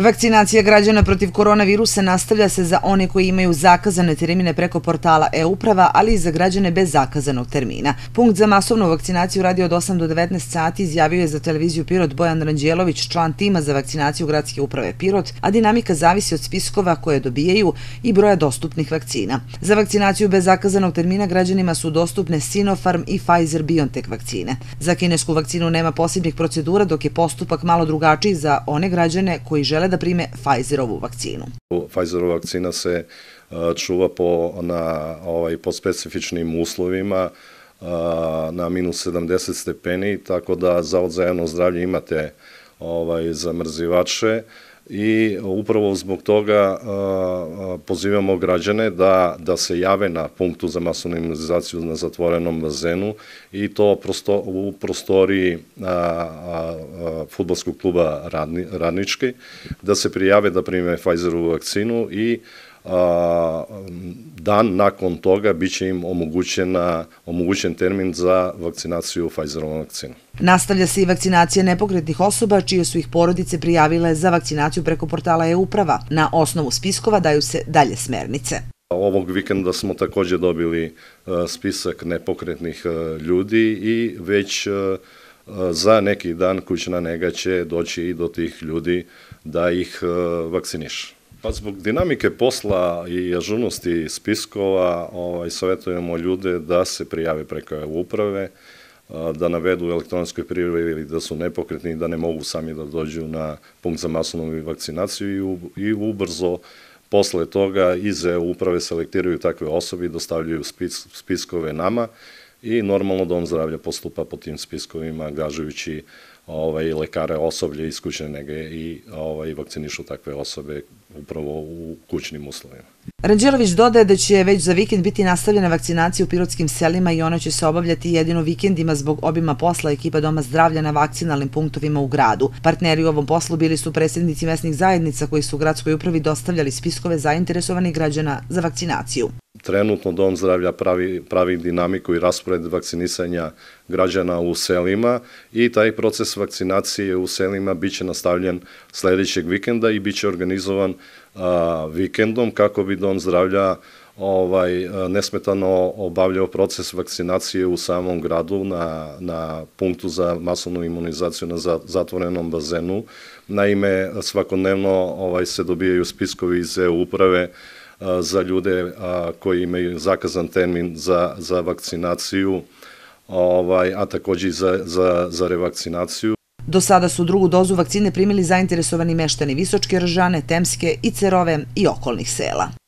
Vakcinacija građana protiv koronavirusa nastavlja se za one koji imaju zakazane termine preko portala e-uprava, ali i za građane bez zakazanog termina. Punkt za masovnu vakcinaciju radi od 8 do 19 sati izjavio je za televiziju Pirot Bojan Ranđelović, član tima za vakcinaciju gradske uprave Pirot, a dinamika zavisi od spiskova koje dobijaju i broja dostupnih vakcina. Za vakcinaciju bez zakazanog termina građanima su dostupne Sinopharm i Pfizer-BioNTech vakcine. Za kinesku vakcinu nema posebnih procedura, dok je postupak malo drugačiji za one građane koji žele da prime Pfizerovu vakcinu. Pfizerova vakcina se e, čuva po, na, ovaj, po specifičnim uslovima e, na minus 70 stepeni, tako da Zavod za javno zdravlje imate ovaj, zamrzivače i upravo zbog toga e, pozivamo građane da, da se jave na punktu za masovnu imunizaciju na zatvorenom bazenu i to prosto, u prostoriji futbolskog kluba Radni, Radnički, da se prijave da prime Pfizerovu vakcinu i a, dan nakon toga biće im omogućena, omogućen termin za vakcinaciju Pfizerovom vakcinom. Nastavlja se i vakcinacija nepokretnih osoba čije su ih porodice prijavile za vakcinaciju preko portala e-uprava. Na osnovu spiskova daju se dalje smernice. Ovog vikenda smo takođe dobili e, spisak nepokretnih e, ljudi i već e, za neki dan kućna nega će doći i do tih ljudi da ih e, vakciniše. Pa zbog dinamike posla i ažurnosti spiskova ovaj, savjetujemo ljude da se prijave preko e uprave, e, da navedu u elektronskoj prijavi da su nepokretni i da ne mogu sami da dođu na punkt za masovnu vakcinaciju i ubrzo posle toga iz uprave selektiraju takve osobe i dostavljaju spiskove nama i normalno dom zdravlja postupa po tim spiskovima, angažujući ovaj, lekare osoblje iz kućne nege i ovaj, vakcinišu takve osobe upravo u kućnim uslovima. Ranđelović dodaje da će već za vikend biti nastavljena vakcinacija u pirotskim selima i ona će se obavljati jedino vikendima zbog obima posla ekipa Doma zdravlja na vakcinalnim punktovima u gradu. Partneri u ovom poslu bili su predsjednici mesnih zajednica koji su u gradskoj upravi dostavljali spiskove zainteresovanih građana za vakcinaciju trenutno Dom zdravlja pravi, pravi dinamiku i raspored vakcinisanja građana u selima i taj proces vakcinacije u selima biće nastavljen sledećeg vikenda i biće organizovan a, vikendom kako bi Dom zdravlja ovaj, nesmetano obavljao proces vakcinacije u samom gradu na, na punktu za masovnu imunizaciju na zatvorenom bazenu. Naime, svakodnevno ovaj, se dobijaju spiskovi iz EU uprave za ljude koji imaju zakazan termin za, za vakcinaciju, ovaj, a takođe i za, za, za revakcinaciju. Do sada su drugu dozu vakcine primili zainteresovani meštani Visočke Ržane, Temske i Cerove i okolnih sela.